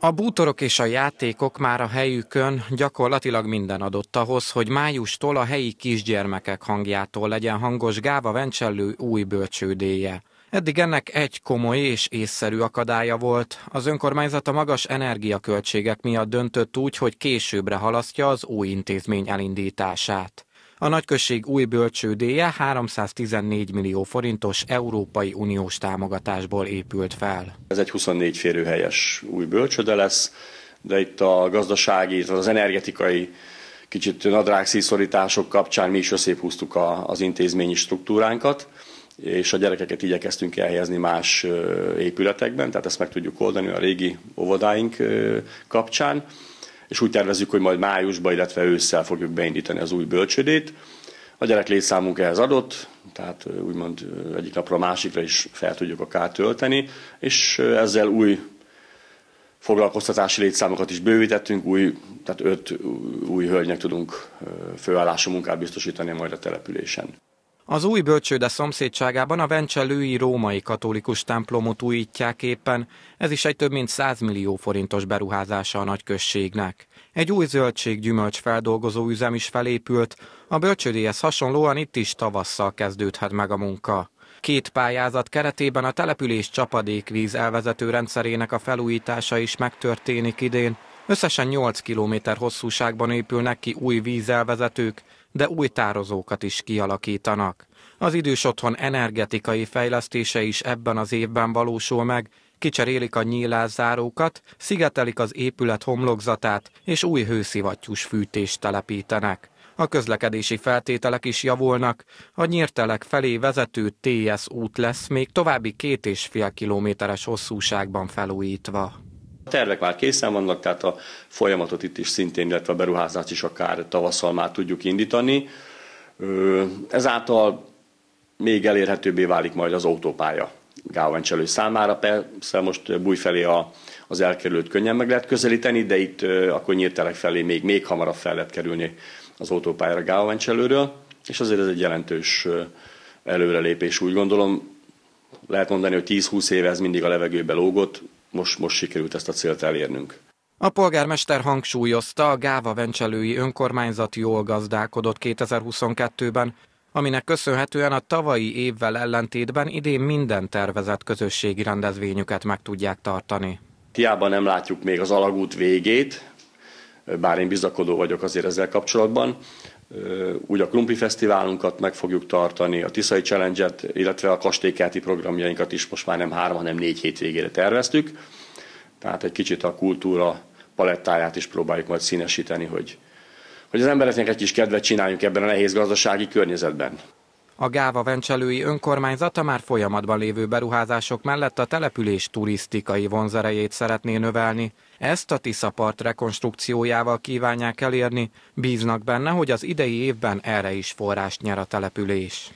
A bútorok és a játékok már a helyükön gyakorlatilag minden adott ahhoz, hogy májustól a helyi kisgyermekek hangjától legyen hangos Gáva Vencsellő új bölcsődéje. Eddig ennek egy komoly és észszerű akadálya volt. Az önkormányzat a magas energiaköltségek miatt döntött úgy, hogy későbbre halasztja az új intézmény elindítását. A nagyközség új bölcsődéje 314 millió forintos Európai Uniós támogatásból épült fel. Ez egy 24 férőhelyes új bölcsőde lesz, de itt a gazdasági, az energetikai kicsit nadrágszíszorítások kapcsán mi is összéphúztuk a, az intézményi struktúránkat, és a gyerekeket igyekeztünk elhelyezni más épületekben, tehát ezt meg tudjuk oldani a régi óvodáink kapcsán és úgy tervezzük, hogy majd májusban, illetve ősszel fogjuk beindítani az új bölcsödét. A gyerek létszámunk ehhez adott, tehát úgymond egyik napra a másikra is fel tudjuk akár tölteni, és ezzel új foglalkoztatási létszámokat is bővítettünk, új, tehát öt új hölgynek tudunk főállású munkát biztosítani majd a településen. Az új bölcsőde szomszédságában a vencselői római katolikus templomot újítják éppen, ez is egy több mint 100 millió forintos beruházása a nagyközségnek. Egy új zöldséggyümölcs feldolgozó üzem is felépült, a bölcsődéhez hasonlóan itt is tavasszal kezdődhet meg a munka. Két pályázat keretében a település csapadékvíz elvezető rendszerének a felújítása is megtörténik idén. Összesen 8 kilométer hosszúságban épülnek ki új vízelvezetők, de új tározókat is kialakítanak. Az idős otthon energetikai fejlesztése is ebben az évben valósul meg, kicserélik a nyílászárókat, szigetelik az épület homlokzatát, és új hőszivattyús fűtést telepítenek. A közlekedési feltételek is javulnak, a nyírtelek felé vezető TS út lesz még további két és fél kilométeres hosszúságban felújítva. A tervek már készen vannak, tehát a folyamatot itt is szintén, illetve a beruházást is akár tavasszal már tudjuk indítani. Ezáltal még elérhetőbbé válik majd az autópálya Gávencselő számára. Persze most Búj felé a, az elkerült könnyen meg lehet közelíteni, de itt akkor nyírtelek felé még, még hamarabb fel lehet kerülni az autópályára Gávencselőről, és azért ez egy jelentős előrelépés, úgy gondolom. Lehet mondani, hogy 10-20 éve ez mindig a levegőbe lógott, most, most sikerült ezt a célt elérnünk. A polgármester hangsúlyozta, a Gáva Vencselői önkormányzat jól gazdálkodott 2022-ben, aminek köszönhetően a tavalyi évvel ellentétben idén minden tervezett közösségi rendezvényüket meg tudják tartani. Hiába nem látjuk még az alagút végét, bár én bizakodó vagyok azért ezzel kapcsolatban, úgy a Krumpi Fesztiválunkat meg fogjuk tartani, a Tiszai Challenge-et, illetve a kastélykerti programjainkat is most már nem három, hanem négy hétvégére terveztük. Tehát egy kicsit a kultúra palettáját is próbáljuk majd színesíteni, hogy, hogy az embereknek egy kis kedvet csináljunk ebben a nehéz gazdasági környezetben. A Gáva Vencselői önkormányzata már folyamatban lévő beruházások mellett a település turisztikai vonzerejét szeretné növelni. Ezt a Tiszapart rekonstrukciójával kívánják elérni, bíznak benne, hogy az idei évben erre is forrást nyer a település.